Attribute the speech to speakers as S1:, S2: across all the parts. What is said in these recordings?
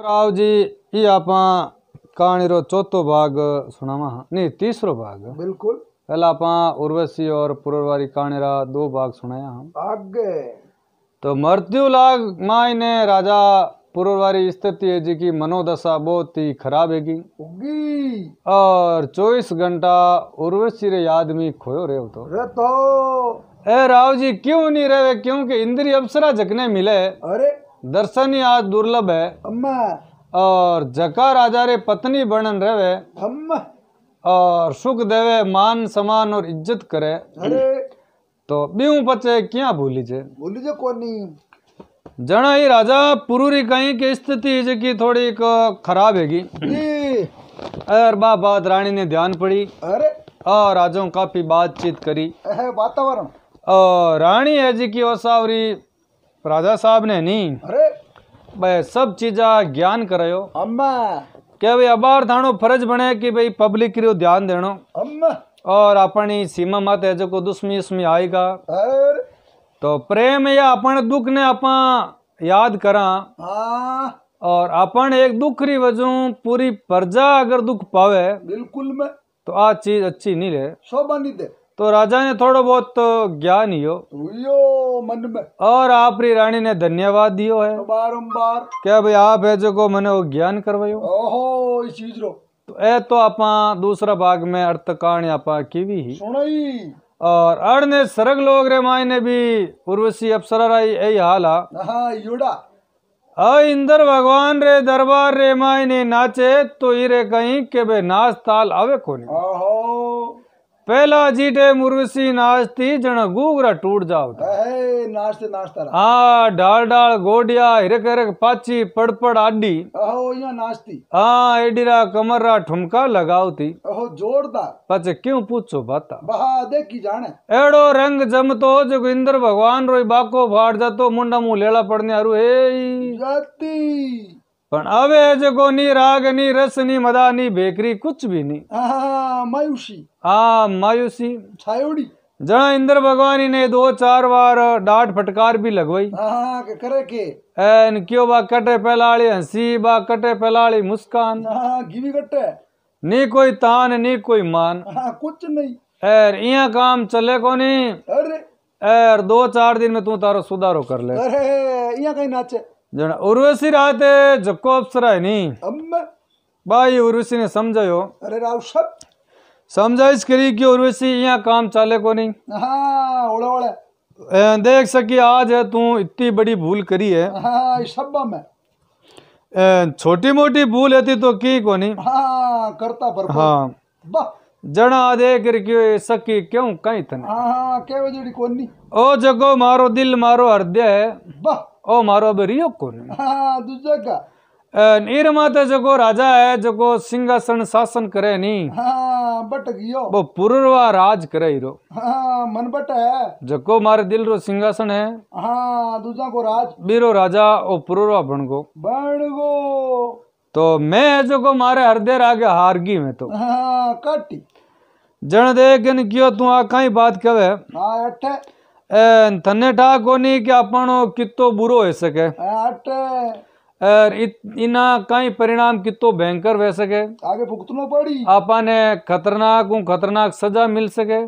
S1: राव जी ये आप कहानी रो चौथो भाग सुनावा नहीं तीसरो भाग बिल्कुल पहला आप उर्वशी और पुरवारी कहानी रा दो भाग सुनाया हम भाग तो मृत्यु लाग माई ने राजा पुरवारी स्थिति है जी की मनोदशा बहुत ही खराब है और चौबीस घंटा उर्वशी रे आदमी खोयो रे हो तो, तो। राव जी क्यों नहीं रहे क्योंकि इंद्री अप्सरा जगने मिले अरे दर्शन आज दुर्लभ है अम्मा और जका राजा पत्नी बनन रहे अम्मा और सुख देवे मान सम्मान और इज्जत करे अरे तो बी पचे क्या भूली जे
S2: भूली जे कोनी
S1: जना ही राजा पुरूरी कहीं की स्थिति की थोड़ी खराब हैगी और बा बात रानी ने ध्यान पड़ी अरे और राजो काफी बातचीत करी
S2: वातावरण
S1: और रानी है जी की ओसावरी राजा साहब ने नी अरे भाई सब चीजा ज्ञान करो अम्मा क्या भाई अबार थानो फर्ज बने कि भाई पब्लिक रो ध्यान देनो अम्मा और अपनी सीमा मत है जो को दुश्मी उसमें आएगा तो प्रेम या अपन दुख ने अपन याद करा
S2: हाँ।
S1: और अपन एक दुख री वजू पूरी प्रजा अगर दुख पावे बिल्कुल में तो आज चीज अच्छी नहीं रहे
S2: शोभा नहीं दे
S1: तो राजा ने थोड़ो बहुत तो ज्ञान यो
S2: हो मन में
S1: और आपरी रानी ने धन्यवाद दियो है
S2: बारंबार तो
S1: क्या भाई आप है जो को मैंने वो ज्ञान करवायो
S2: ओहो इस चीज रो
S1: तो ए तो आप दूसरा भाग में अर्थ अर्थकाण आप कीवी ही सुनाई और अड़ने सरग लोग रे मायने भी उर्वशी अप्सरा राई यही हाल हा
S2: योड़ा
S1: इंदर भगवान रे दरबार रे मायने नाचे तो इरे कहीं के बे नाच ताल आवे कोनी ओहो पहला जीटे मुर्वसी नाचती जन गुगरा टूट जाओ
S2: नाचते नाचता
S1: हाँ डाल डाल गोडिया हिरक हिरक पाची पड़ पड़ आडी
S2: नाचती
S1: हाँ एडीरा कमरा ठुमका लगावती जोरदार पचे क्यों पूछो बाता देखी जाने एड़ो रंग जमतो जो इंद्र भगवान रोई बाको फाड़ जातो मुंडा मुंह लेला पड़ने आरु हे जाती પણ હવે જગોની इंद्र भगवान ने दो चार बार फटकार भी लगवाई करे के एन क्यों बा कटे पहलाड़ी हंसी बा कटे पहलाड़ी मुस्कान गिवी कटे नी कोई तान नी कोई मान कुछ नहीं एर इया काम चले को अरे एर दो चार दिन में तू तारो सुधारो कर ले अरे
S2: इया कहीं नाचे
S1: जना उर्वशी रात जको अप्सरा है नी अम्मा भाई उर्वशी ने समझायो
S2: अरे राव सब
S1: समझाइस करी कि उर्वशी यहां काम चाले को नहीं
S2: हां ओड़ा
S1: ओड़ा देख सकी आज है तू इतनी बड़ी भूल करी है
S2: हाँ, सब
S1: में छोटी मोटी भूल है तो की कोनी नहीं
S2: हाँ, करता पर
S1: हाँ जना देख रखियो सकी क्यों कहीं था हाँ, ओ जगो मारो दिल मारो हृदय है ओ मारो अब रियो को
S2: हाँ, दूजा का
S1: नीर माता जको राजा है जको सिंहासन शासन करे नी
S2: हाँ, बट गियो वो
S1: पूर्वा राज करे हीरो
S2: हाँ, मन बट है
S1: जको मारे दिल रो सिंहासन है
S2: हाँ, दूसरा को राज
S1: बीरो राजा ओ पूर्वा बणगो
S2: बणगो
S1: तो मैं जो को मारे हृदय आगे हारगी मैं तो
S2: हाँ, काटी
S1: जन देख कियो तू आ काई बात कहे हाँ, તને ઠા કોની કે इना कई परिणाम कितो भयंकर सके आगे पड़ी आपने खतरनाक खतरनाक सजा मिल सके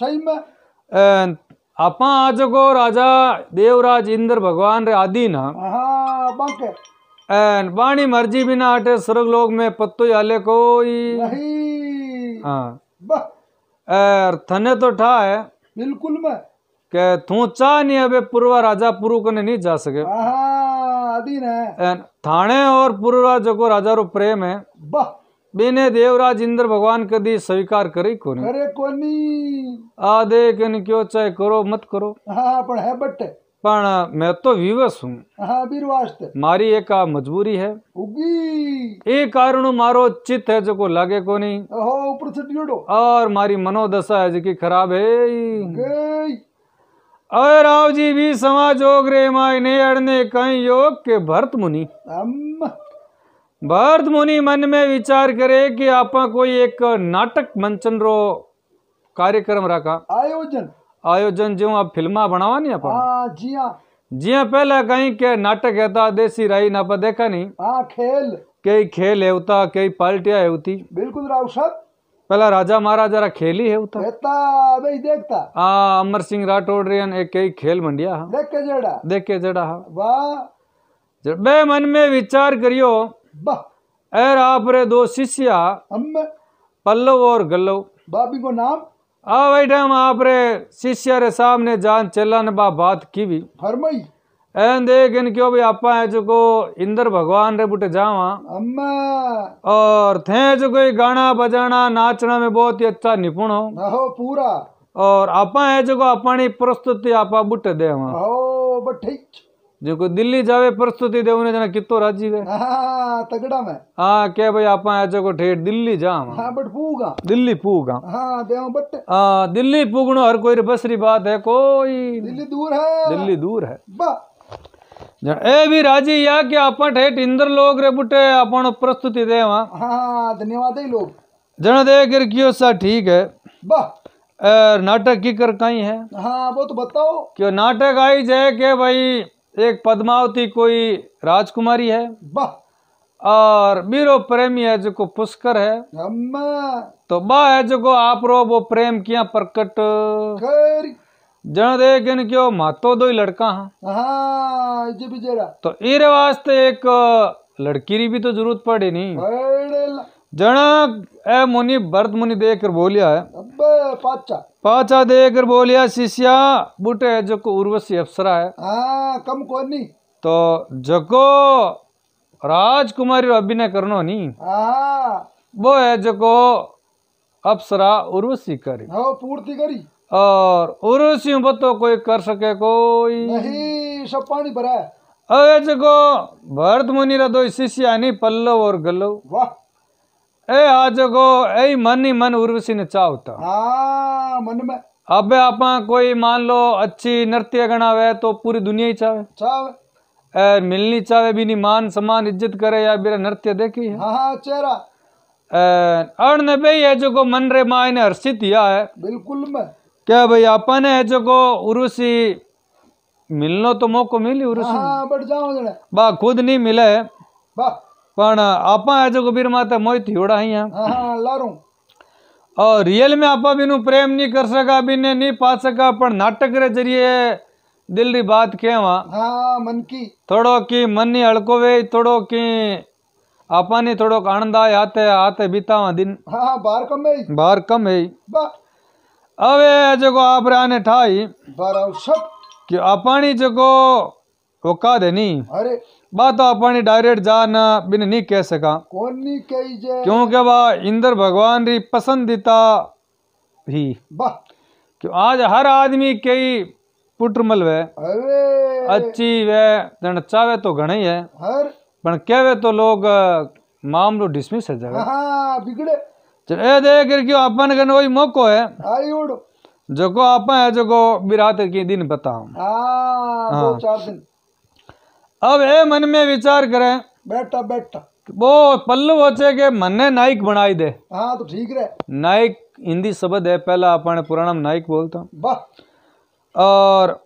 S1: सही में आपा आज को राजा देवराज इंद्र भगवान रे आदि ना बाणी मर्जी बिना आटे स्वर्ग लोग में पत्तो आले को हाँ थने तो ठा है बिल्कुल मैं के चाह नहीं अबे पूर्वा राजा पुरुक कने नहीं जा सके थाने और पूर्वा जो राजा रो प्रेम है बिने देवराज इंद्र भगवान कदी स्वीकार करी को
S2: नहीं
S1: क्यों चाहे करो मत करो
S2: हाँ है बट
S1: पर मैं तो विवश हूँ मारी एक मजबूरी है एक कारण मारो चित है जो को लगे को नहीं और मारी मनोदशा है जो की खराब है अरे राव जी भी समाज रे मायने अड़ने कई योग के भरत मुनि भरत मुनि मन में विचार करे कि आप कोई एक नाटक मंचन रो कार्यक्रम रखा आयोजन आयोजन जो आप फिल्मा बनावा नहीं आप हाँ, जी हाँ। पहला कहीं के नाटक है था देसी राई ना पर देखा नहीं आ, हाँ, खेल कई खेल है उता कई पार्टियां है उती बिल्कुल राव साहब पहला राजा महाराजा रा खेली है उतर
S2: तो। देखता
S1: आ अमर सिंह राठौड़ एक एक खेल मंडिया हा। देख के जड़ा देख के जड़ा हा
S2: वाह
S1: बे मन में विचार करियो ऐर आप रे दो शिष्या पल्लव और गल्लव बाबी को नाम आ वही टाइम आप रे शिष्य रे सामने जान चलन बा बात की भी फरमाई क्यों भी आपा है जो को इंद्र भगवान रे बुटे जावा अम्मा और थे जो कोई गाना बजाना नाचना में बहुत ही अच्छा निपुण हो पूरा और आपा है जो अपनी प्रस्तुति आपा बुट दे जो दिल्ली जावे प्रस्तुति दे उन्हें जना कितो राजी है
S2: हाँ, तगड़ा में
S1: हाँ क्या भाई आप जो को ठेठ दिल्ली जा हाँ,
S2: बट पूगा
S1: दिल्ली पूगा
S2: हाँ, बट
S1: हाँ, दिल्ली पूगनो हर कोई बसरी बात है कोई दिल्ली दूर
S2: है दिल्ली दूर
S1: है राजी या યા કે આપણ ઠેઠ लोग रे बुटे अपन प्रस्तुति दे દેવા हाँ धन्यवाद ही लोग जन दे कर क्यों सा ठीक है वाह नाटक की कर कहीं है
S2: हाँ वो तो बताओ
S1: क्यों नाटक आई जाए के भाई एक पद्मावती कोई राजकुमारी है वाह और बीरो प्रेमी है जो को पुष्कर है अम्मा तो बा है जो को आप रो वो प्रेम किया प्रकट कर जन देख गिन क्यों मातो दो ही लड़का
S2: हाँ जी बेचारा
S1: तो इरे वास्ते एक लड़की री भी तो जरूरत पड़ी नी जना ए मुनि भरत मुनि देख कर बोलिया है पाचा पाचा देख कर बोलिया शिष्या बुटे है जो को उर्वशी अप्सरा है
S2: आ, कम कोनी
S1: तो जको राजकुमारी अभिनय करनो नी
S2: आ,
S1: वो है जको अप्सरा उर्वशी करी
S2: हाँ, पूर्ति करी
S1: और उर्सी तो कोई कर सके कोई नहीं
S2: सब पानी भरा है
S1: अवे जको भरत मुनि रा दो शिष्या नहीं पल्लव और गल्लव वाह ए आज को ए मन ही मन उर्वशी ने चाह होता
S2: हाँ, मन में
S1: अबे आप कोई मान लो अच्छी नृत्य गणा गणावे तो पूरी दुनिया ही चाहे चाहे और मिलनी चाहे भी नहीं मान सम्मान इज्जत करे या मेरा नृत्य देखी हाँ, हाँ चेहरा अर्ण भाई है जो को मन रे माँ ने हर्षित किया है बिल्कुल मैं क्या भाई अपन है जो को उरुसी मिलनो तो मौको मिली उरुसी हाँ,
S2: हाँ,
S1: बा खुद नहीं मिले आपा है जो कबीर माता मोई थियोड़ा ही है
S2: हाँ,
S1: और रियल में आपा बिनु प्रेम नहीं कर सका बिने नहीं पा सका पर नाटक रे जरिए दिल री बात कहवा
S2: हाँ मन की
S1: थोड़ो की मन नहीं वे थोड़ो की आपा ने थोड़ो आनंद आया आते आते बितावा दिन
S2: हाँ बाहर कम है
S1: बाहर कम है बा बात तो अपनी डायरेक्ट बिन नहीं कह सका
S2: कौन नहीं कही जे क्योंकि
S1: वह इंद्र भगवान री पसंदीदा भी क्यों आज हर आदमी कई पुटमल वे अच्छी वे जन चावे तो घने है पर कहवे तो लोग मामलो डिसमिस है जावे
S2: हाँ, बिगड़े
S1: चढ़े क्यों अपन कन वही मौको है आई जो को अपन है जो को बिरात के दिन बताओ
S2: हाँ, हाँ चार दिन
S1: अब ए मन में विचार करे बैठा बैठा वो पल्लू होचे के मन्ने नाइक बनाई दे
S2: हां तो ठीक रे
S1: नाइक हिंदी शब्द है पहला अपन पुराना नाइक बोलता वाह और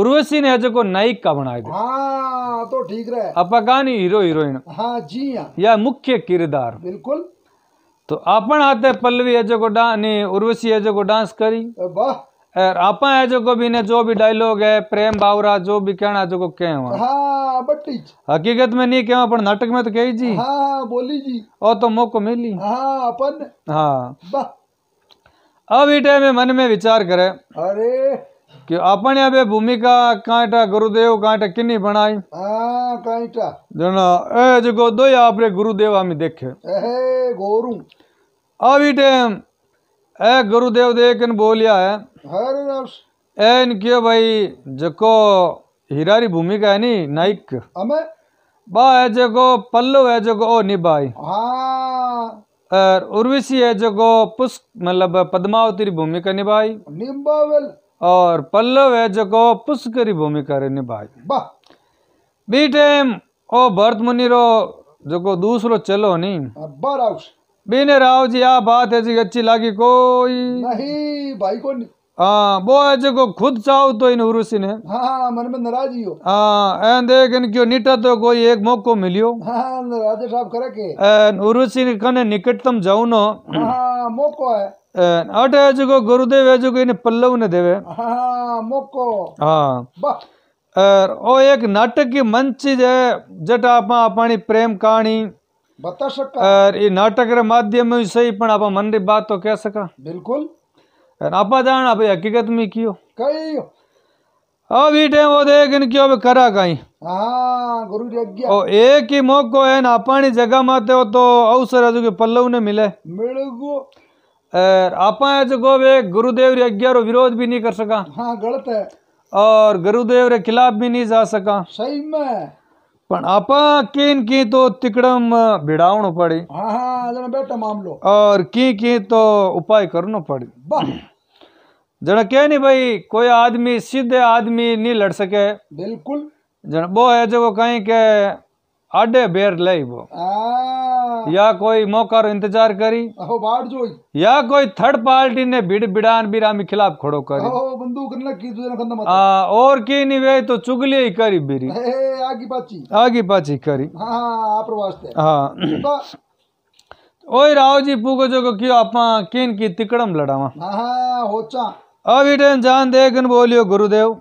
S1: उर्वशी ने जो को नायक का बनाए दे
S2: हां तो ठीक रहे
S1: अपा कहानी हीरो हीरोइन हां जी हां या मुख्य किरदार बिल्कुल तो आपण हाथे पल्लवी है को डांस उर्वशी है को डांस करी और आपा है जो को भी ने जो भी डायलॉग है प्रेम बावरा जो भी कहना जो को कहे हुआ
S2: हाँ,
S1: हकीकत में नहीं कहवा पर नाटक में तो कही जी
S2: हाँ, बोली जी
S1: ओ तो मौको मिली
S2: हाँ अपन
S1: हाँ अब इटे में मन में विचार करे अरे कि अपन अबे भूमिका कांटा गुरुदेव कांटा किन्नी बनाई
S2: हां कांटा
S1: जना ए जको दो आपरे गुरुदेव हमें देखे
S2: ए
S1: गोरू अभी टाइम ए गुरुदेव देखन बोलिया है हर नफ्स ए इनके भाई जको हिरारी भूमिका है नी नाइक अमे बा है जको पल्लो है जको ओ निभाई
S2: हां
S1: और उर्वशी है जको पुष्प मतलब पद्मावती भूमिका निभाई
S2: निभावल
S1: और पल्लव है जेको पुष्करी भूमिका रे निभाई बी टाइम ओ भरत मुनि रो को दूसरो चलो नी बीने राव जी आ बात है जी अच्छी लागी कोई
S2: नहीं भाई को नहीं
S1: हाँ वो है जो को खुद चाहो तो इन उर्वशी ने हाँ,
S2: हाँ मन में नाराजी हो
S1: हाँ देख इन क्यों नीटा तो कोई एक मौको मिलियो
S2: हाँ, हाँ राजा साहब करके
S1: के ने कने निकटतम जाऊनो हाँ,
S2: हाँ मौको है
S1: आठ एजुगो गुरुदेव एजुगो इन्हें पल्लव ने देवे
S2: हाँ मोको
S1: हाँ ओ एक नाटक की मंच चीज है जट आप अपनी प्रेम कहानी
S2: बता सका और
S1: ये नाटक के माध्यम में सही पण आप मन री बात तो कह सका बिल्कुल आप जान आप हकीकत में कियो कई अब ही टाइम वो देख इन क्यों अब करा कहीं
S2: हाँ गुरु जग्ञा ओ
S1: एक ही मौको है ना पानी जगह माते हो तो अवसर है जो कि पल्लव ने मिले मिल गो आप गुरुदेव रे अग्ञारो विरोध भी नहीं कर सका
S2: हाँ गलत है
S1: और गुरुदेव रे खिलाफ भी नहीं जा सका सही में किन की तो तिकड़म भिड़ावनो पड़ी
S2: हाँ बेटा हाँ, मामलो
S1: और की की तो उपाय करनो पड़ी जना के नहीं भाई कोई आदमी सीधे आदमी नहीं लड़ सके बिल्कुल जना वो है जो कहीं के आडे बेर ले वो या कोई मौका रो इंतजार करी बाट जोई या कोई थर्ड पार्टी ने भिड़ बिड़ान बिरा में खिलाफ खड़ो करी
S2: बंदूक की आ,
S1: और की नहीं वे तो चुगली ही करी बिरी
S2: आगे पाची आगे पाची करी हाँ, हाँ आप वास्ते हाँ तो
S1: ओए राव जी पूगो जो को क्यों आपा किन की तिकड़म लड़ावा
S2: हाँ, हाँ होचा
S1: अब जान देखन बोलियो गुरुदेव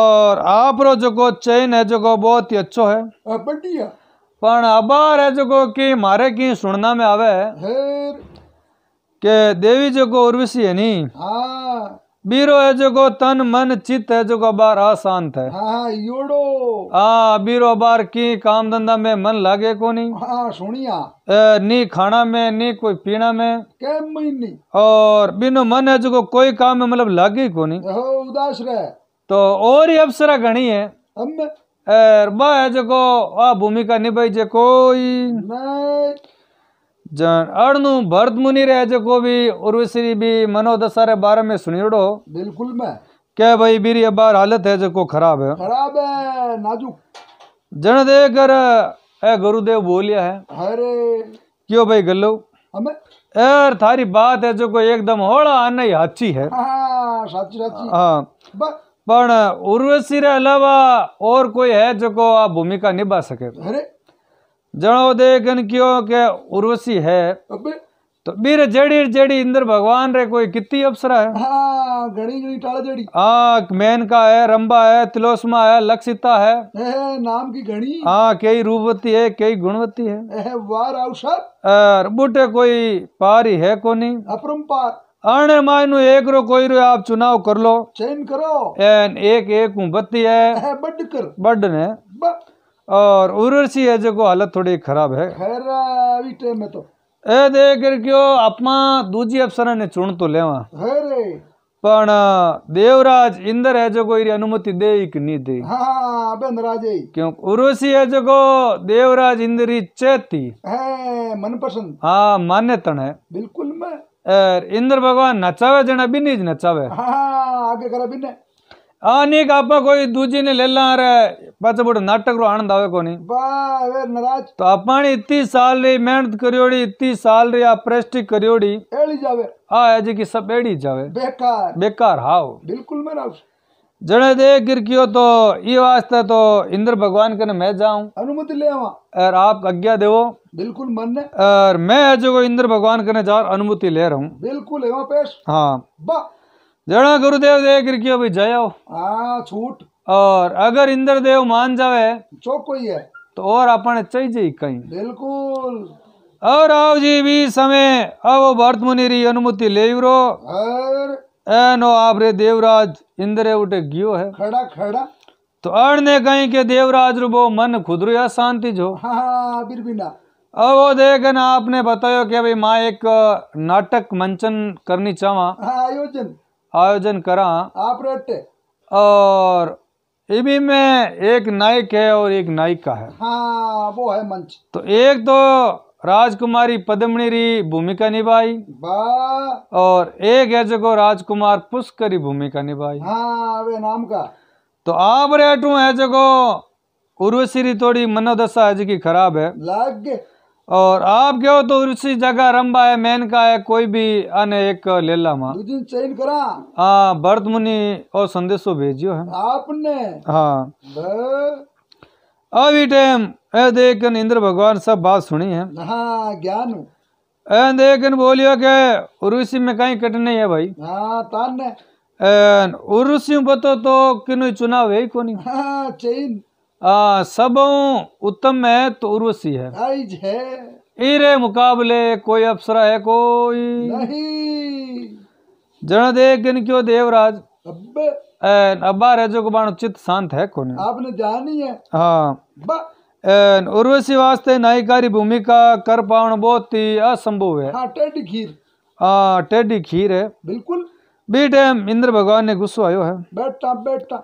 S1: और आप रो जो चैन है जो बहुत ही अच्छो है
S2: बढ़िया
S1: પણ આભાર है जो की मारे की सुनना में आवे के देवी जो को उर्वशी है नी
S2: हाँ।
S1: बीरो है जो तन मन चित्त है जो बार अशांत है योडो हाँ बीरो बार की काम धंधा में मन लागे को नहीं
S2: हाँ सुनिया
S1: नी खाना में नी कोई पीना में
S2: नहीं
S1: और बिनो मन है जो कोई काम में मतलब लागे को
S2: नहीं उदास रहे
S1: तो और ही अवसरा गणी है जो जेको आ भूमिका निभाई जे कोई जन अड़नु भरत मुनि रहे जेको भी उर्वशी भी मनोदशा रे बारे में सुनियोड़ो बिल्कुल मैं क्या भाई बीरी बार हालत है जेको खराब है
S2: खराब है नाजुक
S1: जन देकर ए गुरुदेव बोलिया है अरे क्यों भाई गल्लो हमें यार थारी बात है जो को एकदम होड़ा नहीं अच्छी है हाँ,
S2: हाँ साची साची
S1: हाँ पर उर्वशी રે अलावा और कोई है जो આ ભૂમિકા નિભા શકે અરે जनो देखन કયો के उर्वशी है अबे तो बीर जड़ी जड़ी इंद्र भगवान रे कोई कितनी अप्सरा है
S2: हाँ, गणी गणी टाला जड़ी
S1: हाँ मेनका है रंबा है तिलोसमा है लक्षिता है
S2: ए, नाम की गणी
S1: हाँ कई रूपवती है कई गुणवती है वार और बूटे कोई पारी है कोनी अपरंपार आने मायनू एक रो कोई रो आप चुनाव कर लो चयन करो एन एक एक बत्ती है बड कर बड ने और उर्वशी है जो हालत थोड़ी खराब है में तो ए देख क्यों अपना दूजी अफसर ने चुन तो लेवा पण देवराज इंदर है जो कोई अनुमति दे एक नहीं दी हाँ, हाँ, हाँ क्यों उर्वशी है जो को देवराज इंदरी चेती
S2: है मन पसंद
S1: हाँ मान्य तन है
S2: बिल्कुल मैं
S1: इंद्र भगवान नचावे जना बिन्नी ज नचावे
S2: हाँ, आगे करा बिन्ने
S1: आनी का आपा कोई दूजी ने ले ला रे पाछे बड़ो नाटक रो आनंद आवे कोनी
S2: वाह वे नाराज
S1: तो आपा ने इतनी साल री मेहनत करियोड़ी इतनी साल री आप प्रेस्टी करियोड़ी एड़ी जावे हां आ जी की सब एड़ी जावे बेकार बेकार हाओ बिल्कुल मेरा जने दे गिर कियो तो ये वास्ते तो इंद्र भगवान के मैं जाऊं
S2: अनुमति ले आवा
S1: और आप आज्ञा देवो
S2: बिल्कुल मन ने
S1: और मैं जो को इंद्र भगवान के जा अनुमति ले रहा हूं
S2: बिल्कुल है पेश
S1: हाँ जड़ा गुरुदेव दे गिर कियो भाई जाओ
S2: हां छूट
S1: और अगर इंद्र देव मान जावे जो कोई है तो और अपन चाहिए कहीं
S2: बिल्कुल
S1: और आओ जी भी समय अब भरत मुनि री अनुमति ले रो
S2: और
S1: एनो रे देवराज इंद्रे उठे गियो है
S2: खड़ा खड़ा
S1: तो अड़ ने कही के देवराज रुबो मन खुदरो या शांति जो हाँ, हाँ अब वो देख ना आपने बतायो कि भाई माँ एक नाटक मंचन करनी चाहवा
S2: हाँ, आयोजन
S1: आयोजन करा आप रहते और इभी में एक नायक है और एक नायिका है
S2: हाँ, वो है मंच
S1: तो एक तो राजकुमारी पद्मनी भूमिका निभाई और एक है जगह राजकुमार पुष्करी भूमिका निभाई
S2: हाँ नाम का
S1: तो आप रेटू है जगह उर्वशी री थोड़ी मनोदशा है जी खराब है लाग और आप कहो तो उसी जगह रंबा है मेन का है कोई भी अने एक लेला मा
S2: चैन करा
S1: हाँ भरत मुनि और संदेशो भेजियो है आपने हाँ अभी टाइम ए देखन इंद्र भगवान सब बात सुनी है
S2: हाँ, ज्ञान
S1: ए देखन बोलियो के उर्वशी में कहीं कट नहीं है भाई
S2: हाँ,
S1: उर्वशी बतो तो किनु चुनाव है को नहीं हाँ आ सब उत्तम है तो उर्वशी है इरे मुकाबले कोई अप्सरा है कोई
S2: नहीं
S1: जन देखन क्यों देवराज अब्बा रजो को बाण चित शांत है कोनी
S2: आपने जानी है
S1: हाँ उर्वशी वास्ते नायिकारी भूमिका कर पावन बहुत ही असंभव है हाँ टेडी खीर हाँ टेडी खीर है बिल्कुल बी टाइम इंद्र भगवान ने गुस्सा आयो है
S2: बैठता बैठता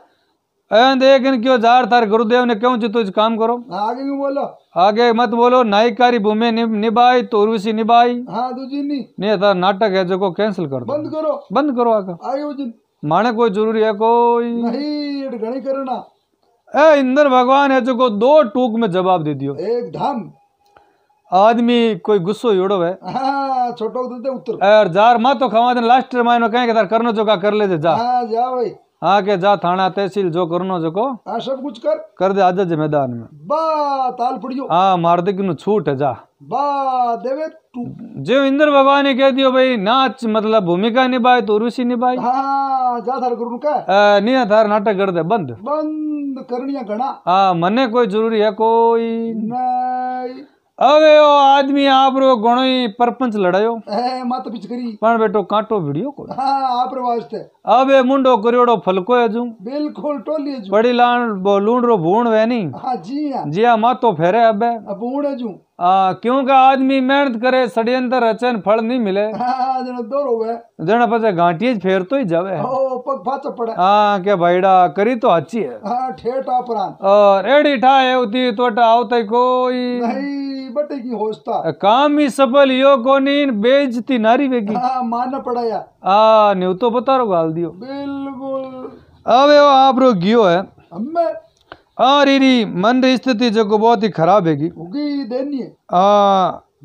S1: देखन क्यों जार तार गुरुदेव ने क्यों तुझ काम करो
S2: आगे क्यों बोलो
S1: आगे मत बोलो नायिकारी भूमि निभाई तो उर्वशी निभाई हाँ नहीं नहीं था नाटक है जो को कैंसिल कर दो बंद करो बंद करो आगे आगे माने कोई जरूरी है कोई नहीं तो करना ए इंद्र भगवान है जो को दो टूक में जवाब दे दियो एक धाम आदमी कोई गुस्सो योड़ो है
S2: हाँ, छोटो दे उत्तर
S1: यार जार मा तो खवा दे लास्ट में कहे के तार करनो जो का कर ले जा
S2: हां जा भाई
S1: हां के जा थाना तहसील जो करनो जो को
S2: हां सब कुछ कर
S1: कर दे आज जे मैदान में
S2: बा ताल पड़ियो
S1: हां मार दे कि छूट है जा
S2: बा देवे तू
S1: जे इंद्र भगवान ने कह दियो भाई नाच मतलब भूमिका निभाए तो ऋषि निभाए
S2: हां जा थार गुरु का
S1: नहीं थार नाटक कर दे बंद
S2: बंद छंद करणिया घना
S1: हाँ मने कोई जरूरी है कोई
S2: नहीं
S1: अबे ओ आदमी आप रो घणो ही परपंच लड़ायो
S2: ए मत पिच
S1: करी पण बेटो कांटो वीडियो को
S2: हां आप रो वास्ते
S1: अबे मुंडो करियोड़ो फलको है जू
S2: बिल्कुल टोली
S1: जू बड़ी लान लूंडरो भूण वे नी हां जी हां जी हां मातो फेरे अबे भूण जू हां क्योंकि आदमी मेहनत करे षड्यंत्र रचन फल नहीं मिले
S2: हां हाँ,
S1: जण दोरो घाटी फेर तो ही जावे ओ
S2: पग
S1: भाईड़ा करी तो अच्छी है
S2: हां ठेठ
S1: अपराध उती तोटा आवते कोई नहीं
S2: बटे की होस्ता
S1: काम ही सफल यो को कोनी बेइज्जती नारी वेगी हां
S2: मानना पड़ा यार
S1: આ નેવતો પતારો ગાલ દિયો
S2: બિલકુલ
S1: अब वो आपरो गियो है अम्मे और इरी मन री स्थिति जो बहुत ही खराब हैगी
S2: होगी देनी है
S1: आ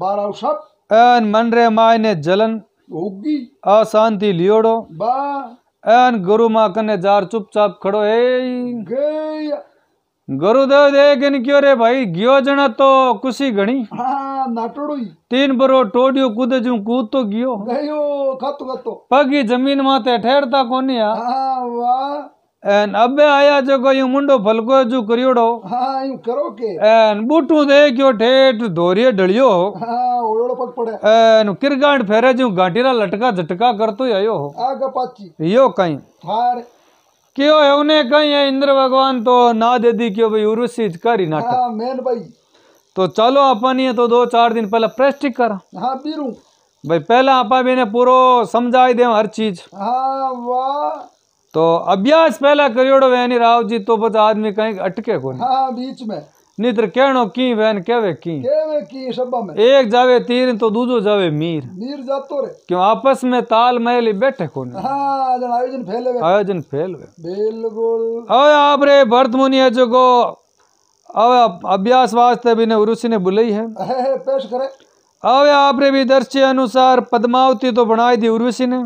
S1: बारह शब्द एन मन रे मायने जलन होगी अशांति लियोड़ो बा एन गुरु माँ कने जार चुपचाप खड़ो ए गुरुदेव देख क्यों रे भाई गियो जना तो खुशी गणी हाँ। નાટડુઈ તીન બરો ટોડિયો કૂદે હું કૂદતો ગયો
S2: ગયો ખાતો ખાતો
S1: પગી જમીન માથે ઠેરતા કોની આ
S2: હા વાહ
S1: એન અબે આયા જો કોઈ મુંડો ફલકો જો કર્યોડો
S2: હા એમ કરો કે
S1: એન બૂઠું દે ગયો ઠેઠ ધોરીએ ઢળ્યો
S2: હા ઓળોળો પગ પડે
S1: એન કિરગાંડ ફેરે જો ગાંઠીરા લટકા ઝટકા કરતો આયો
S2: આ ગપાચી યો કઈ થાર
S1: क्यों उन्हें कहीं है इंद्र भगवान तो ना दे दी क्यों भाई उर्वशी करी नाटक मेन भाई तो चलो अपन ये तो दो चार दिन पहले प्रेस्टिक कर हाँ बीरू भाई पहला आपा भी ने पूरो समझाई दे हर चीज
S2: हाँ वाह
S1: तो अभ्यास पहला करियोड़ो वैनी राव जी तो बस आदमी कहीं अटके को
S2: हाँ बीच में
S1: नहीं तो कहनो की वैन कहवे की
S2: कहवे की सभा में
S1: एक जावे तीर तो दूजो जावे मीर
S2: मीर जातो रे
S1: क्यों आपस में ताल मेल बैठे कोन
S2: हां आयोजन फैलवे आयोजन फैलवे बिल्कुल ओए
S1: आप रे भरत मुनि जो को अब अभ्यास वास्ते भी ने उरुसी ने बुलाई है पेश करे अब आपने भी दर्शे अनुसार पद्मावती तो बनाई दी उर्वशी ने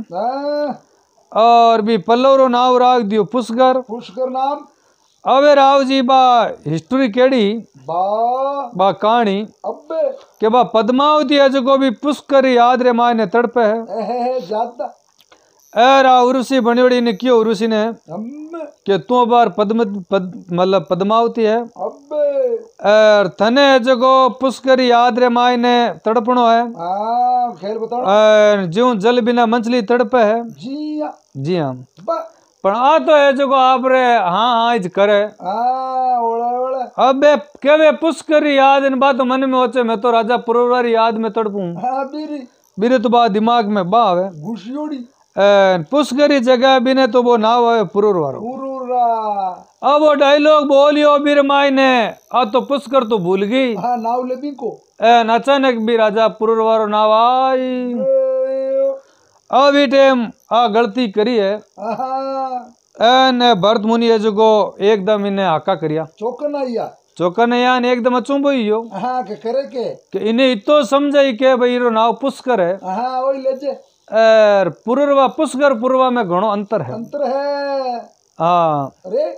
S1: और भी पल्लवरो नाव राग दियो पुष्कर पुष्कर नाम अबे राव जी बा हिस्ट्री केड़ी बा कहानी अबे के बा पद्मावती है जो को भी पुष्कर याद रे माय ने तड़पे
S2: है
S1: अरा बड़ी ने क्यों उर्वशी ने के तू बार पद्म पद मतलब पद्मावती है और थने जगो पुष्करी याद रे माय ने तड़पणो है जो जल बिना मंचली तड़प है
S2: जी
S1: हाँ पर आ तो है जगो आप रे हाँ हाँ इज करे अबे केवे पुष्करी याद इन बात मन में होचे मैं तो राजा पुरोवारी याद में तड़पू हाँ, बीरे तो बात दिमाग में बा है घुसियोड़ी पुष्करी जगह बिने तो वो नाव है पुरूर वारो अब वो डायलॉग बोलियो बिरमाई ने अब तो पुष्कर तो भूल गई हाँ,
S2: नाव लेबी को
S1: भी राजा पुरूर वारो नाव आई अब ये आ गलती करी है भरत मुनि है जो एकदम इन्हें हाका करिया
S2: चौकन आया
S1: चौकन यान एकदम अचूब ही हो
S2: करे के,
S1: के इन्हें इतो समझाई के भाई नाव पुष्कर है पुरवा पुष्कर पुरवा में घणो अंतर है अंतर
S2: है हाँ अरे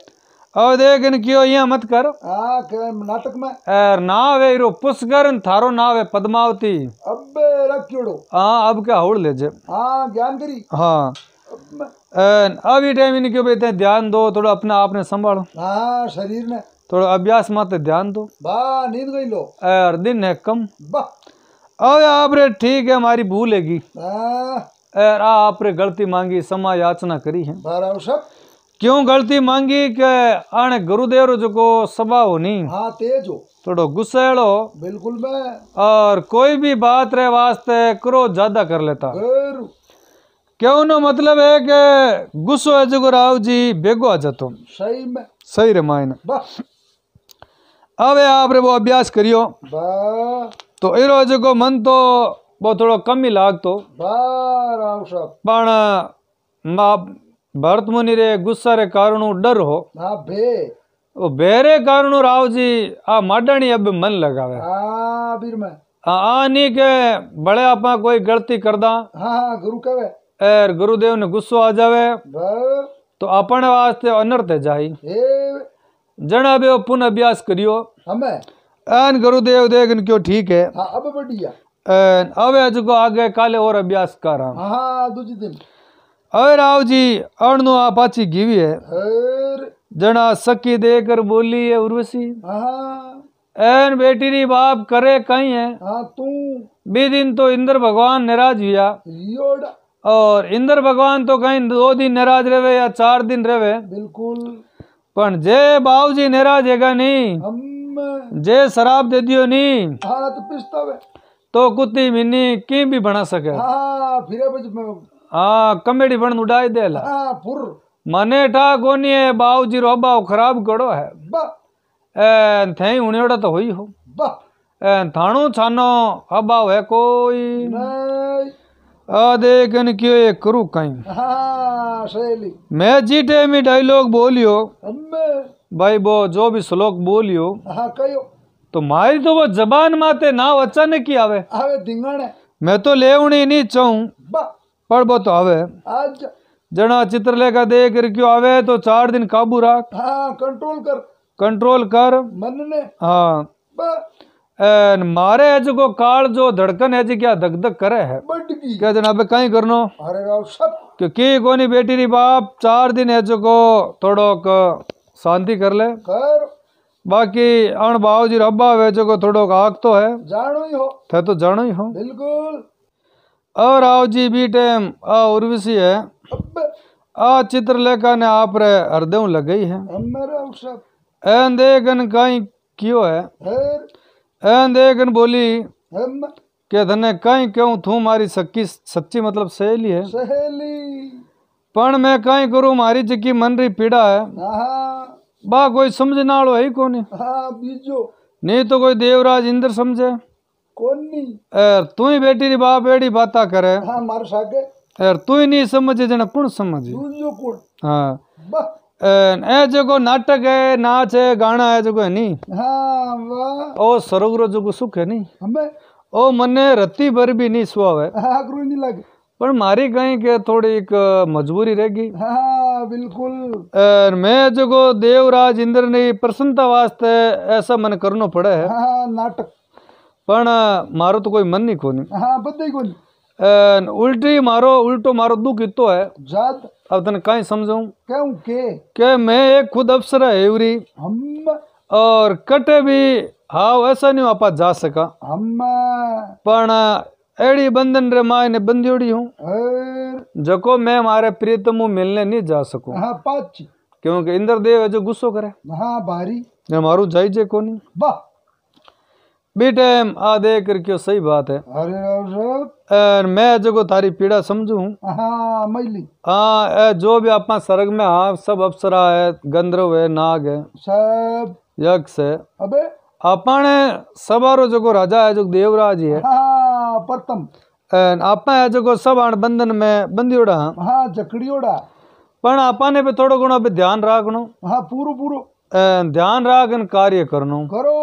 S1: देख इन क्यों यहाँ मत कर
S2: हाँ, नाटक में
S1: एर नाव है पुष्कर थारो नाव है पद्मावती
S2: अब रख क्योड़ो
S1: हाँ अब क्या हौड़ ले जे
S2: हाँ ज्ञान करी
S1: हाँ अभी ये टाइम इनके बेटे ध्यान दो थोड़ा अपने आपने संभालो
S2: हाँ शरीर में
S1: थोड़ा अभ्यास मत ध्यान दो
S2: बा नींद गई लो
S1: एर दिन है कम बा अरे आप रे ठीक है हमारी भूल हैगी
S2: हाँ।
S1: आप रे गलती मांगी समा याचना करी है क्यों गलती मांगी के आने गुरुदेव जो को सभा होनी हाँ तेज हो थोड़ो गुस्सेड़ो बिल्कुल मैं और कोई भी बात रे वास्ते करो ज्यादा कर लेता
S2: क्यों
S1: ना मतलब है के गुस्सो है जो राव जी बेगो आ जा तुम सही में सही रे मायने अब आप रे वो अभ्यास करियो તો એરો જેકો મન તો બહુ થોડો કમી લાગતો પણ ભરત મુનિ રે ગુસ્સા રે કારણું ડર હો ભેરે કારણું રાવજી આ માડાણી અબ મન લગાવે
S2: આ
S1: નહીં કે ભલે આપા કોઈ ગળતી કરદા ગુરુ કહેવે એર ગુરુદેવ ને ગુસ્સો આ જાવે તો આપણે વાસ્તે અનર્થે જાય જણાવ્યો પુનઃ અભ્યાસ કર્યો અમે एन गुरुदेव देख क्यों ठीक है हाँ, अब बढ़िया अब अज को आगे काले और अभ्यास कर रहा
S2: हाँ, हाँ दूसरे
S1: दिन अरे राव जी अणु आप अच्छी गिवी है जना सकी देकर बोली है उर्वशी एन
S2: हाँ,
S1: बेटी री बाप करे कहीं है तू बी दिन तो इंद्र भगवान निराज हुआ और इंद्र भगवान तो कहीं दो दिन निराज रहे या चार दिन रहे बिल्कुल पर जे बाबू जी निराज है नहीं जे शराब दे दियो नी
S2: हाँ तो पिछतावे
S1: तो कुत्ती मिनी की भी बना सके
S2: हाँ, हाँ फिर
S1: हाँ कमेडी बन उड़ाई दे ला हाँ पुर मने ठा कोनी है बाऊ जी रो खराब गड़ो है बा ए थे उणेड़ा तो होई हो बा ए थाणो छानो अबाव है कोई
S2: नहीं
S1: आ देखन क्यों ये करू कहीं
S2: हाँ सहेली
S1: मैं जीटे में डायलॉग बोलियो अम्मे भाई बो जो भी श्लोक बोलियो हाँ कहो तो मारी तो वो जबान माते ना अचानक की आवे
S2: आवे धींगाने
S1: मैं तो लेवणी नहीं चाहू
S2: पढ़ बो तो आवे आज
S1: जना चित्र लेखा देख क्यों आवे तो चार दिन काबू राख
S2: हाँ कंट्रोल कर
S1: कंट्रोल कर मन ने हाँ मारे है जो काल जो धड़कन है जी क्या धक धक करे है क्या जना पे कहीं करनो अरे सब क्योंकि कोनी बेटी री बाप चार दिन है जो थोड़ो शांति कर ले कर बाकी अण भाव जी रब्बा वे जो को थोड़ो आग तो है जानो ही हो थे तो जानो ही हो
S2: बिल्कुल
S1: और आओ जी बी टेम आ उर्वशी है आ चित्रलेखा ने आप रे हृदय लग गई है एन देखन कहीं क्यों है एन देखन बोली के धने कहीं क्यों थू मारी सक्की सच्ची मतलब सहेली है सहेली पण मैं कहीं करूँ मारी जी की मन रही पीड़ा है बा कोई समझने वालो है कौन कोनी हाँ बीजो नहीं तो कोई देवराज इंद्र समझे कोनी एर तू ही बेटी री बाप एड़ी बाता करे हाँ मार साके एर तू ही नहीं समझे जने कौन समझे दूजो कौन हाँ ए जो नाटक है नाच है गाना है जो है नहीं
S2: हाँ वाह ओ
S1: सरोगरो जो सुख है नहीं हमें ओ मने रत्ती भर भी नहीं सुहावे
S2: हाँ क्रूनी लगे
S1: पर मारी कहीं के थोड़ी एक मजबूरी रहेगी
S2: हाँ बिल्कुल
S1: और मैं जो देवराज इंद्र ने प्रसन्नता वास्ते ऐसा मन करना पड़े है हाँ, हाँ, नाटक पण मारो तो कोई मन नहीं कोनी हाँ बदे कोनी उल्टी मारो उल्टो मारो दुख इतो है जात अब तने काई समझाऊं क्यों के के मैं एक खुद अफसर है एवरी हम और कटे भी हाँ ऐसा नहीं आपा जा सका हम पण एड़ी बंधन रे माय ने बंधियोड़ी हूँ जको मैं मारे प्रीतम मिलने नहीं जा सकूं हाँ पाच क्योंकि इंद्रदेव है जो गुस्सो करे हाँ भारी मारू जाई जे को नहीं वाह बेटे आ दे कर क्यों सही बात है अरे और मैं जो तारी पीड़ा समझू हूँ
S2: हाँ,
S1: हाँ जो भी आप सरग में हाँ सब अप्सरा है गंधर्व है नाग है सब यक्ष है अबे आपने सबारो जो राजा है जो देवराज है
S2: हाँ। प्रथम
S1: आपा है जो सब आण बंधन में बंधियोड़ा हाँ, हाँ जकड़ियोड़ा पण आपा ने भी थोड़ो घणो भी ध्यान राखनो हाँ पूरो पूरो ध्यान राख कार्य करनो करो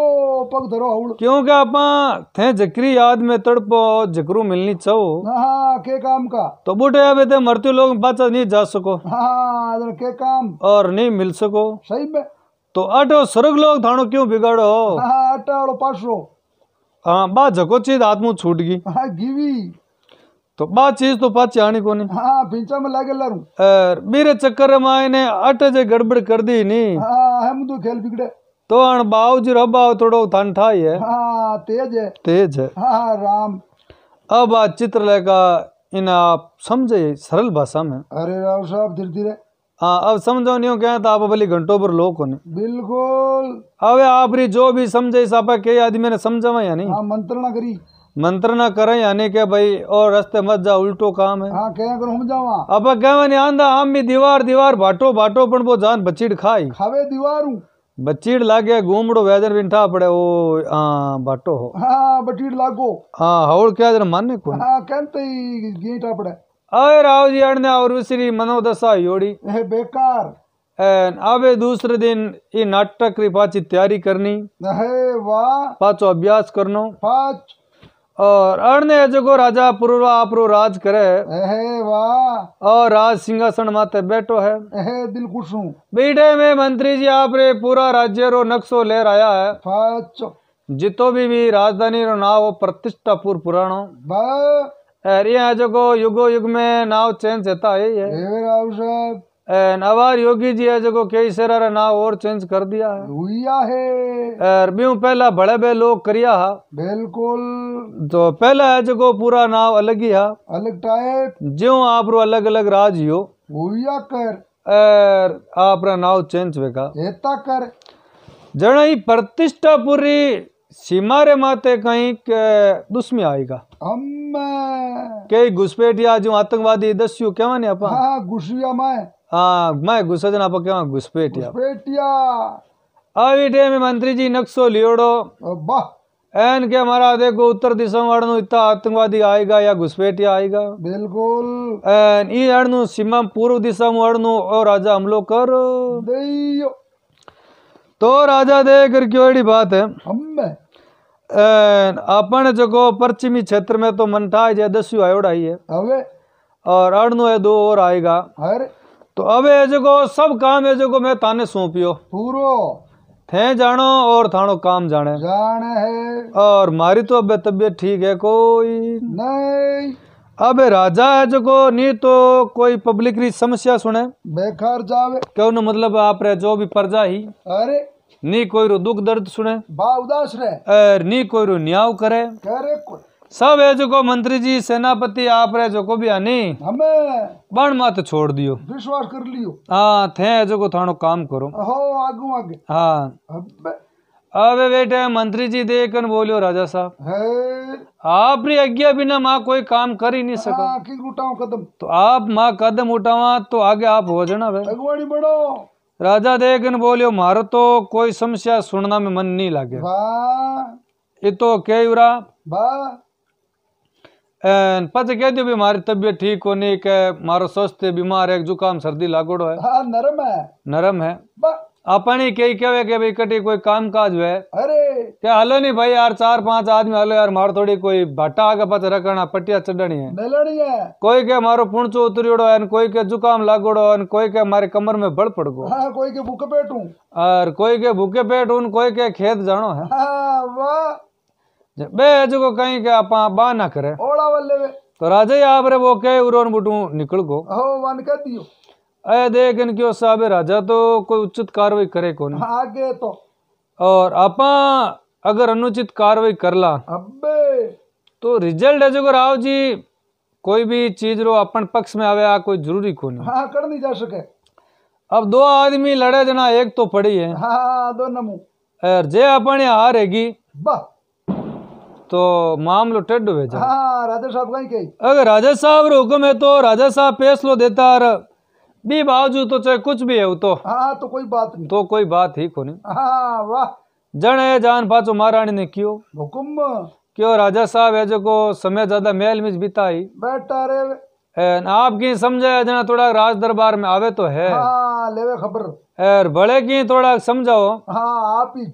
S1: पग धरो हौल क्योंकि आपा थे जकरी याद में तड़पो जकरू मिलनी चाहो
S2: हाँ, हाँ के काम का
S1: तो बूटे अब ते मरते लोग पाचा नहीं जा सको हाँ,
S2: हाँ के काम
S1: और नहीं मिल सको सही में तो अटो स्वर्ग लोग थानो क्यों बिगाड़ो
S2: हाँ अटो पासो
S1: हाँ बा जको चीज हाथ मुँह छूट गई हाँ, तो बात चीज तो पाछे आनी कोनी
S2: हाँ पिंचा में लागे लारू
S1: अर मेरे चक्कर में आने अट जे गड़बड़ कर दी नी
S2: हाँ हम तो खेल बिगड़े
S1: तो अन बाव जी रब आओ थोड़ो थान ठाई है
S2: हाँ तेज है तेज है हाँ, हाँ राम
S1: अब आ चित्रलेखा इन आप समझे सरल भाषा में अरे राव साहब धीरे धीरे हाँ अब समझो नहीं क्या तो आप भले घंटों पर लोक होने बिल्कुल अब आप री जो भी समझे सापा के आदमी मैंने समझावा या नहीं हाँ,
S2: मंत्रणा करी
S1: मंत्रणा करे यानी क्या भाई और रास्ते मत जा उल्टो काम है हाँ, क्या अब कहवा नहीं आंदा हम भी दीवार दीवार भाटो भाटो पर वो जान बचीड़ खाई
S2: खावे दीवार
S1: बचीड़ लागे घूमड़ो वैदन बिंठा पड़े वो हाँ भाटो हो
S2: हाँ बचीड़ लागो
S1: हाँ हौल क्या मान्य मानने को
S2: हाँ, कहते ही पड़े
S1: अरे राव जी और श्री मनोदशा योड़ी बेकार आवे दूसरे दिन ये नाटक री पाची तैयारी करनी
S2: वाह
S1: पाचो अभ्यास करनो पाच और अड़ने जगो राजा पूर्वा आपरो राज करे वाह और राज सिंहासन माते बैठो है दिल खुश हूँ बैठे में मंत्री जी आप पूरा राज्य रो नक्शो ले आया है पाच जितो भी, भी राजधानी रो नाव प्रतिष्ठा पुर पुराणो हरिया को युगो युग में नाव चेंज होता है ये राव साहब नवार योगी जी है जो कई सारा नाव और चेंज कर दिया है हुआ है अरबियों पहला बड़े बे लोग करिया हा बिल्कुल तो पहला है जो पूरा नाव अलग ही हा अलग टाइप जो आप रो अलग अलग राज हो हुआ कर अर आप नाव चेंज वेगा एता कर जड़ ही प्रतिष्ठा पूरी सीमा रे माते कहीं के दुश्मी आएगा अम्मा कई घुसपैठिया जो आतंकवादी दस्यु क्या ने आप हाँ, घुसिया हाँ, मैं घुसा मैं घुसजना अपन केवा घुसपैठिया घुसपैठिया अभी टाइम मंत्री जी नक्शो लियोड़ो बा एन के हमारा देखो उत्तर दिशा वालों इतना आतंकवादी आएगा या घुसपैठिया आएगा बिल्कुल एन ई अड़नु सीमा पूर्व दिशा में अड़नु और राजा हमलो कर तो राजा दे कर क्यों बात है हम्मे અન આપણ જોકો પશ્ચિમી ક્ષેત્ર મે તો મનઠા જે દસ્યુ આયોડાઈ હે હવે ઓર આડનો હે દો ઓર આયેગા હર તો હવે જોકો સબ કામ હે જોકો મે તાન સોપિયો પૂરો થે જાણો ઓર થાણો કામ જાણે
S2: જાણે હે
S1: ઓર મારી તો અબે તબિયત ઠીક હે કોઈ નઈ અબે રાજા જોકો ની તો કોઈ પબ્લિક રી સમસ્યા સુણે બેખાર જાવે કેનો મતલબ આપરે જો ભી પ્રજા હી હરે नी कोई रो दुख दर्द सुने बा उदास रहे और नी कोई रो न्याव करे करे कोई सब है जो को मंत्री जी सेनापति आप रहे जो को भी आनी हमें बण मत छोड़ दियो
S2: विश्वास कर लियो
S1: हाँ थे जो को थानो काम करो हो आगे आगे हाँ अबे बेटे मंत्री जी देख बोलियो राजा साहब आप री आज्ञा बिना माँ कोई काम कर ही नहीं हाँ, सका कदम तो आप माँ कदम उठावा तो आगे आप हो जाना भाई
S2: बढ़ो
S1: राजा देगन बोलियो मारो तो कोई समस्या सुनना में मन नहीं
S2: लागे
S1: तो केवरा पच कह दियो भी मारी तबियत ठीक होनी के मारो स्वस्थ बीमार है जुकाम सर्दी लागोड़ो है
S2: हाँ, नरम है
S1: नरम है अपन ही कही कहे के भाई कटी कोई काम काज हुए अरे क्या हलो नहीं भाई यार चार पांच आदमी हलो यार मार थोड़ी कोई भट्टा आगे पास रखना पटिया चढ़नी है है कोई के मारो पुणचो उतरियोड़ो है कोई के जुकाम लागोड़ो है कोई के मारे कमर में बड़ पड़ गो
S2: हाँ, कोई के भूखे पेट हूँ
S1: और कोई के भूखे पेट हूँ कोई के खेत जानो है
S2: हाँ, वाह
S1: बे जो कहीं के आप बा ना करे ओड़ा वाले तो राजा आप रे वो के उरोन बुटू निकल गो वन कर दियो अरे देख इनके साहब राजा तो कोई उचित कार्रवाई करे को
S2: आगे तो
S1: और आप अगर अनुचित कार्रवाई कर ला
S2: अबे
S1: तो रिजल्ट है जो राव जी कोई भी चीज रो अपन पक्ष में आवे आ कोई जरूरी को नहीं
S2: हाँ, कर नहीं जा सके
S1: अब दो आदमी लड़े जना एक तो पड़ी है
S2: हाँ, हाँ दो
S1: और जे अपने हारेगी तो मामलो टेड भेजा
S2: हाँ, राजा साहब कहीं अगर
S1: राजा साहब रो हुक्म है तो राजा साहब फैसलो देता बी बावजूद तो चाहे कुछ भी है वो तो हाँ, हाँ तो कोई बात नहीं तो कोई बात ही को नहीं हाँ वाह जन जान पाचो महाराणी ने क्यों हुकुम क्यों राजा साहब है जो को समय ज्यादा मेल में बिता ही बैठा रे आप की समझे जना थोड़ा राज दरबार में आवे तो है
S2: हाँ, लेवे खबर
S1: बड़े की थोड़ा समझाओ हाँ आप ही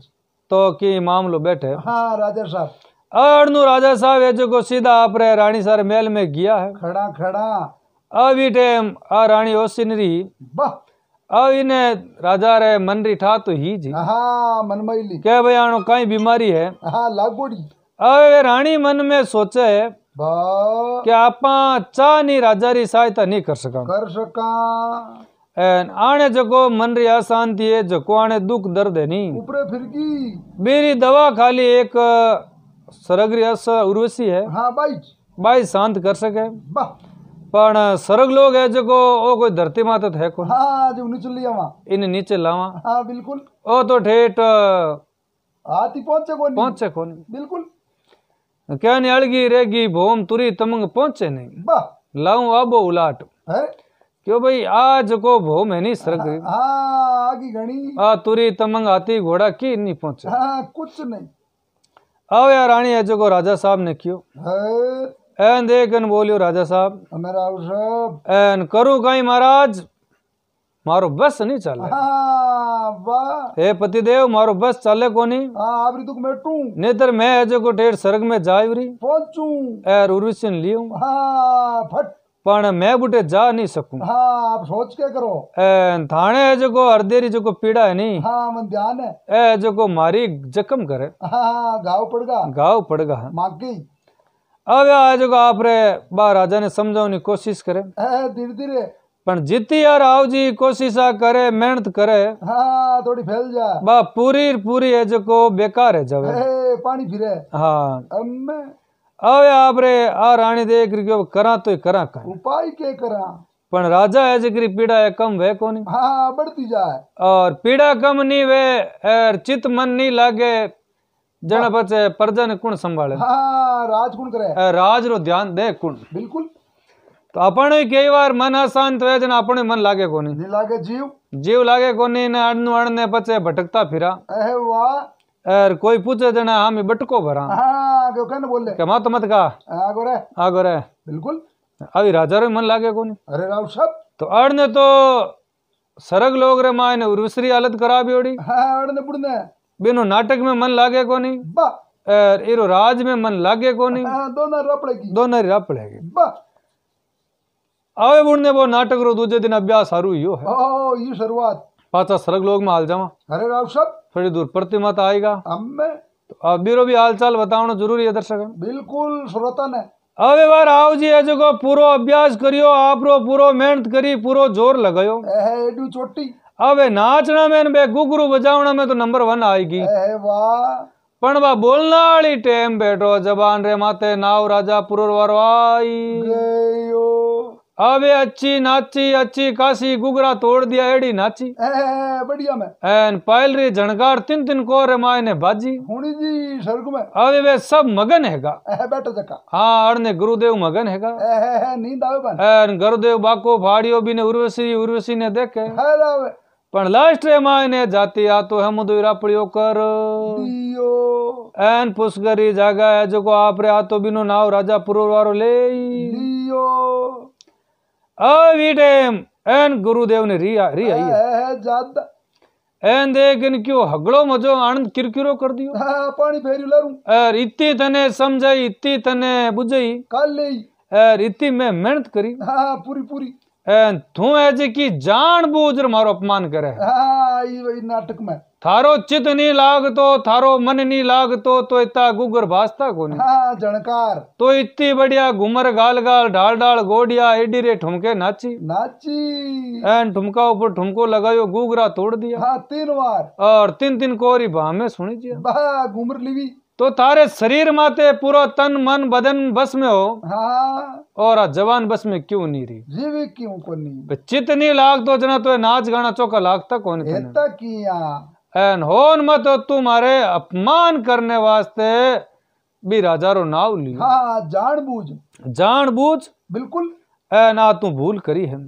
S1: तो की मामलो बैठे
S2: हाँ राजा साहब
S1: अड़नू राजा साहब है जो को सीधा आप रे रानी सारे मेल में गया है खड़ा खड़ा अविटेम अराणी ओसिनरी वाह राजा रे मन रिठा तो ही जी
S2: हाँ मनमैली
S1: क्या भाई आनो कई बीमारी है
S2: हाँ लागोड़ी
S1: अब रानी मन में सोचे कि आप चा नी राजा री सहायता नहीं कर सका कर
S2: सका
S1: एन आने जको मनरी री अशांति है जको आने दुख दर्द है नहीं
S2: ऊपर फिर
S1: मेरी दवा खाली एक सरगरी उर्वशी है हाँ बाई बाई शांत कर सके वाह पण सरग लोग है જકો ओ कोई धरती माता थे को हां
S2: હા જે ઉની ચુલ્લી આવા
S1: ઇને નીચે લાવા હા બિલકુલ ઓ તો ઠેઠ
S2: હા તી પહોંચે पहुंचे પહોંચે કોણ
S1: क्या नहीं अलगी रेगी भोम तुरी तमंग पहुंचे नहीं लाऊं आबो उलाट क्यों भाई आज को भोम है नहीं हां
S2: आगी घणी आ
S1: तुरी तमंग हाथी घोड़ा की नहीं पहुंचे कुछ नहीं आओ यार रानी है जो को राजा साहब ने क्यों एन देखन बोलियो राजा
S2: साहब
S1: एन करू कहीं महाराज मारो बस नहीं चल
S2: हाँ,
S1: हे पतिदेव मारो बस चले कोनी हाँ, आबरी दुख मेटू में जायरी पहुंचू लियो फट पण मैं बुटे जा नहीं सकू
S2: हां आप सोच के करो
S1: एन थाने अजे को हरदेरी जो को पीड़ा है नी
S2: हां मन ध्यान है
S1: ए अजे को मारी जखम करे
S2: हां हाँ, घाव पड़गा घाव पड़गा मागी
S1: अब आज को आप रे बा राजा ने समझाने कोशिश करे
S2: धीरे धीरे
S1: जीती यार आओ जी कोशिश करे मेहनत करे
S2: हाँ थोड़ी फैल जा
S1: बा पूरी पूरी है जो को बेकार है जब पानी फिरे हाँ अवे आप रे आ रानी देख रही करा तो करा कर
S2: उपाय के करा
S1: पर राजा है जिक्री पीड़ा है कम वे कोनी
S2: हाँ बढ़ती जाए
S1: और पीड़ा कम नहीं वे चित मन नहीं लागे जण हाँ। बचे प्रजा ने कुण संभाले
S2: हाँ राज कुण करे
S1: राज रो ध्यान दे कुण बिल्कुल तो अपने कई बार मन अशांत हो जन अपने मन लागे कोनी नहीं लागे जीव जीव लागे कोनी ने अड़न अड़न पचे भटकता फिरा
S2: अरे वाह
S1: और कोई पूछे जने हम बटको भरा
S2: हां क्यों कन बोले के मा तो मत का आगो रे
S1: आगो रे बिल्कुल अभी राजा रो मन लागे कोनी अरे राव साहब तो अड़ने तो सरग लोग रे मायने उर्वश्री हालत करा भी हां अड़ने बुड़ने बिनो नाटक में मन लागे को नहीं एरो राज में मन लागे को नहीं रपड़ेगी आवे बुड़ने वो नाटक रो दूजे दिन अभ्यास हारू यो है
S2: ये शुरुआत
S1: पाचा सरग लोग में हाल जावा अरे राव साहब थोड़ी दूर प्रतिमा तो आएगा हमें तो अब बीरो भी हाल चाल बतावना जरूरी है दर्शक बिल्कुल श्रोता ने હવે વાર આવજી એ જગો પૂરો અભ્યાસ કર્યો આપરો પૂરો મહેનત કરી પૂરો જોર લગાયો એડું ચોટી હવે नाचना में बे गुगुरु बजावना में तो नंबर वन आएगी पण પણ बोलना वाली टेम बैठो जबान रे माते नाव राजा पुरवार પુરવાર વાઈ अच्छी नाची अच्छी काशी गुगरा तोड़ दिया एड़ी नाची
S2: बढ़िया में
S1: एन पायल रे झणकार तीन तीन को रे माय ने भाजी
S2: हुणी जी सरग में
S1: अबे वे सब मगन हैगा बैठो जका हां अड़ने गुरुदेव मगन हैगा नींद आवे बन एन गुरुदेव बाको फाड़ियो भी ने उर्वशी उर्वशी ने देखे हरावे પણ લાસ્ટ એમાં એને જાતિ આ તો હમ દુરા પડ્યો કર એન પુષ્કરી જાગા હે જો આપરે આ તો બિનો નાવ રાજા પુરવારો લે આવી ટેમ એન ગુરુદેવ ને રી રી આઈ જાતા એન દેખીને કયો હગળો મજો આનંદ કિરકિરો કર દિયો હા પાણી ફેરી લારું અર ઇત્તી તને સમજાઈ ઇત્તી તને બુજાઈ કાલે અર ઇત્તી મે મહેનત કરી હા પૂરી પૂરી तू की जान बूझ मारो अपमान करे नाटक में थारो चित नहीं तो थारो मन नहीं लाग तो इतना गुगर भाजता को जनकार तो इतनी बढ़िया घुमर गाल गाल ढाल ढाल गोडिया एडी रे ठुमके नाची
S2: नाची
S1: एन ठुमका ऊपर ठुमको लगायो गुगरा तोड़ दिया हाँ,
S2: तीन बार
S1: और तीन तीन कोरी भामे सुनी जी
S2: घुमर लीवी
S1: तो तारे शरीर माते पूरा तन मन बदन बस में हो
S2: हाँ
S1: और जवान बस में क्यों नहीं रही
S2: जीवी क्यों
S1: को नहीं चित नहीं लाग तो जना तो नाच गाना चौका लागता कौन किया एन होन मत तुम्हारे अपमान करने वास्ते भी राजा रो नाव ली हाँ जान बूझ बिल्कुल ए ना तू भूल करी है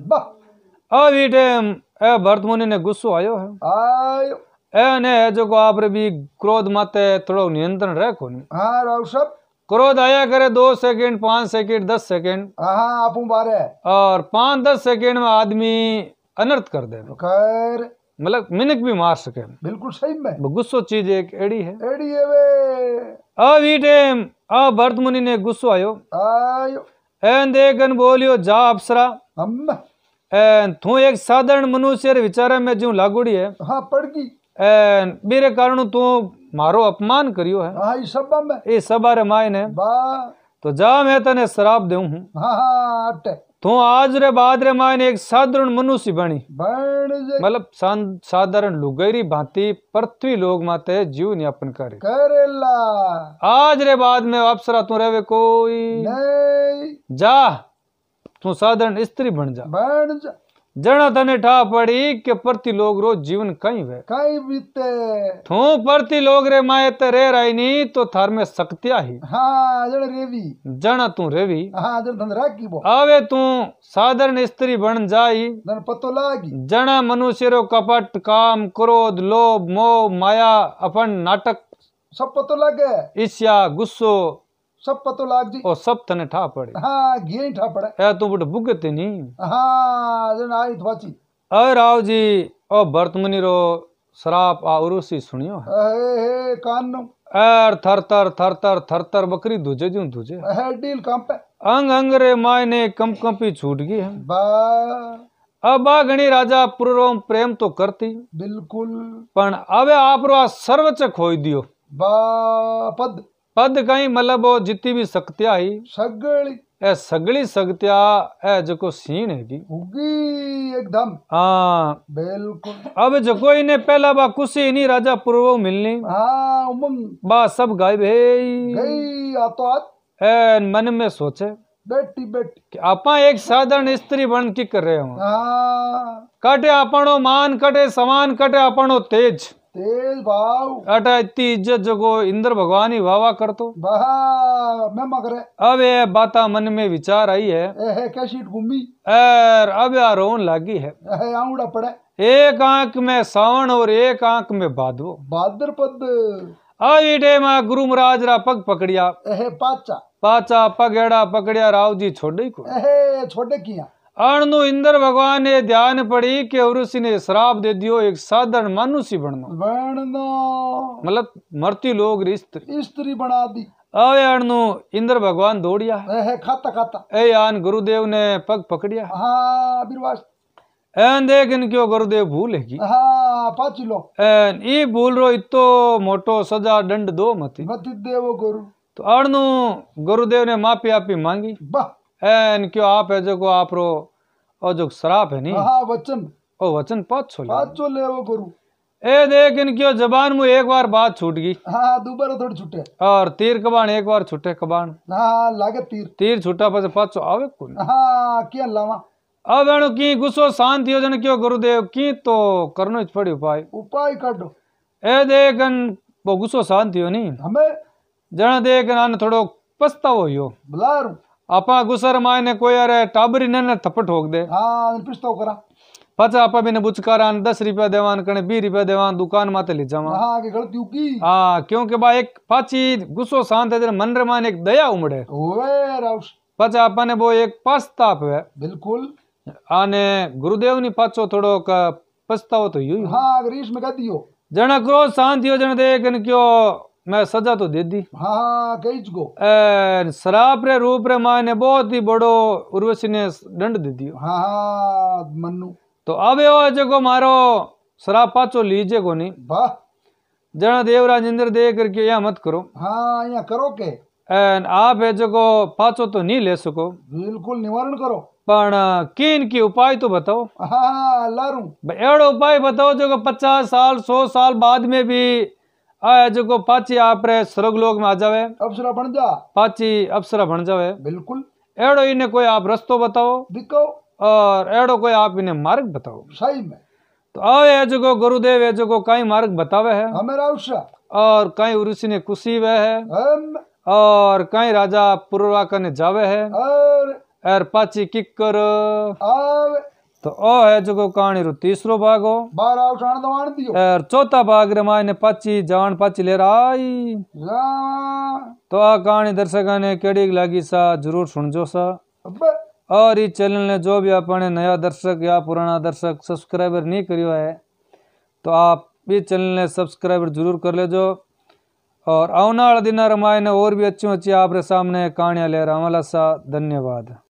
S1: अभी टेम ए भरत मुनि ने गुस्सो आयो है
S2: आयो
S1: એને જો આપણે બી ક્રોધ માતે થોડો નિયંત્રણ રાખો ને હા क्रोध आया करे दो सेकंड पांच सेकंड दस
S2: सेकंड
S1: और पांच दस सेकंड में आदमी अनर्थ कर दे कर मतलब मिनक भी मार सके बिल्कुल सही में गुस्सो चीज एक एड़ी है एड़ी है वे अब टाइम आ भरत मुनि ने गुस्सो आयो
S2: आयो
S1: एन देखन बोलियो जा अप्सरा अम्मा एन तू एक साधारण मनुष्य विचार में जो लागुड़ी है हां पड़गी બેરે કારણું તું મારો અપમાન કર્યો હે
S2: હા ઈ સબ મે
S1: એ સબારે માયને બા તો જા મે તને શ્રાપ દઉં હું
S2: હા હા અટે
S1: તું આજ રે બાદ રે માયને એક સાધારણ મનુષ્ય બની મતલબ સાધારણ લુગેરી ભાંતિ પૃથ્વી લોક માતે જીવ યાપન કરે
S2: કરેલા
S1: આજ રે બાદ મે અપ્સરા તું રહેવે કોઈ
S2: નહીં
S1: જા તું સાધારણ સ્ત્રી બન જા બન જા जना तने ठा पड़ी के प्रति लोग रो जीवन कई वे कई बीते थू प्रति लोग रे माए ते रे रही नी तो थार में सकतिया ही
S2: हाँ जड़
S1: रेवी जना तू रेवी
S2: हाँ जड़ धन राखी
S1: बो आवे तू साधारण स्त्री बन जाई धन पतो लागी जना मनुष्य रो कपट काम क्रोध लोभ मोह माया अपन नाटक सब पतो लागे ईर्ष्या गुस्सो सब पतो लाग जी ओ सब तने ठा पड़े
S2: हां गिए ठा पड़े
S1: ए तू बट भुगत नी
S2: हां जन आई थवाची
S1: ओ राव जी ओ भरतमुनि रो श्राप आ उरुसी सुनियो
S2: है ए कान नो
S1: एर थर थर थर थर थर थर बकरी धुजे जू ए डील कंप अंग अंग रे मायने कम कंपी छूट गई है बा अब आ गणी राजा पुरोम प्रेम तो करती बिल्कुल पण अबे आप रो सर्वच खोई दियो बा पद पद कई मतलब जितनी भी शक्तियां ही सगली ए सगली शक्तिया ए जको सीन है उगी एकदम हां
S2: बिल्कुल
S1: अब जको इने पहला बा कुसी नहीं राजा पूर्व मिलनी हां उमंग बा सब गायब है गई आतो आत ए मन में सोचे बेटी बेटी आपा एक साधारण स्त्री बन की कर रहे हो
S2: हाँ।
S1: काटे आपनो मान कटे समान कटे आपनो तेज
S2: तेज भाव अट
S1: इतनी इज्जत जगो इंद्र भगवान ही वाह कर तो मैं मगरे अब ये बात मन में विचार आई है
S2: कैसी घूमी
S1: एर अब या रोन लागी है पड़े एक आंख में सावन और एक आंख में भादवो भाद्रपद अभी टेम गुरु महाराज रा पग पकड़िया
S2: पाचा
S1: पाचा पगेड़ा पकड़िया राव जी छोड़े को छोड़े किया अणनु इंद्र भगवान ने ध्यान पड़ी के ऋषि ने श्राप दे दियो एक साधारण मनुष्य बनना
S2: बनना
S1: मतलब मरती लोग स्त्री बना दी अवे अणनु इंद्र भगवान दौड़िया खाता खाता ए आन गुरुदेव ने पग पकड़िया हाँ, देख इनको गुरुदेव भूल है हाँ, भूल रो इतो मोटो सजा दंड दो मत देव गुरु तो अणनु गुरुदेव ने माफी आपी मांगी बा इनके आप है जो को आप रो और जो शराब है नहीं हाँ, हाँ वचन ओ वचन पाँच छोले पाँच छोले वो गुरु ए देख इनकी जबान मुँह एक बार बात छूट गई हाँ, हाँ दोबारा थोड़ी छूटे और तीर कबान एक बार छूटे कबान
S2: हाँ, हाँ लागे तीर
S1: तीर छूटा पर पास छो आवे कुन
S2: हाँ क्या लावा
S1: अब एनो की गुस्सो शांति हो जन क्यों गुरुदेव की तो करनो इच पड़ी उपाय उपाय काढो ए देख इन वो गुस्सो शांति हो नहीं हमें जना देख थोड़ो पछतावो हो बलारू आपा गुसर मायने कोई अरे टाबरी ने थप्पड़ ठोक दे
S2: हाँ पिस्तो करा
S1: पचा आपा भी ने बुचकारा रुपया देवान कने बीस रुपया देवान दुकान माते ले जावा हाँ
S2: के गलती उकी
S1: हाँ क्योंकि बा एक पाची गुस्सो शांत है मन रे मान एक दया उमड़े ओए राउस पचा आपा ने वो एक पश्चाताप है बिल्कुल आने गुरुदेव ने पाचो थोड़ो पछतावो तो यू हाँ ग्रीष्म का दियो जना क्रोध शांत हो जना देख क्यों मैं सजा तो दे दी हाँ, हाँ को शराब रे रूप रे माँ ने बहुत ही बड़ो उर्वशी ने दंड दे दियो हाँ, हाँ मनु तो अब जगो मारो शराब पाचो लीजे को नहीं वाह जना देवराज इंद्र दे करके यहाँ मत करो हाँ यहाँ करो के एन आप है जगो पाचो तो नहीं ले सको बिल्कुल निवारण करो पण किन की उपाय तो बताओ हाँ,
S2: हाँ लारू
S1: एड़ो उपाय बताओ जो पचास साल सौ साल बाद में भी आ जो पाची आप स्वर्ग लोक में आ जावे अपसरा बन जा पाची अपसरा बन जावे बिल्कुल एड़ो इने कोई आप रस्तो बताओ दिखो और एड़ो कोई आप इन्हें मार्ग बताओ सही में तो आवे जो गुरुदेव है जो कई मार्ग बतावे है और कई ऋषि ने कुशी वे है और कई राजा पूर्वा कने जावे है और पाची किक कर आवे तो ओ है जो कहानी रो तीसरो भाग हो
S2: बार
S1: चौथा भाग रे मायने पाची जान पाची ले आई
S2: तो
S1: आ कहानी दर्शक ने केड़ी लगी सा जरूर सुन जो सा और इस चैनल ने जो भी अपने नया दर्शक या पुराना दर्शक सब्सक्राइबर नहीं करियो है तो आप इस चैनल ने सब्सक्राइबर जरूर कर लेजो और आने वाले दिन मायने और भी अच्छी अच्छी आप सामने कहानियां ले रहा सा धन्यवाद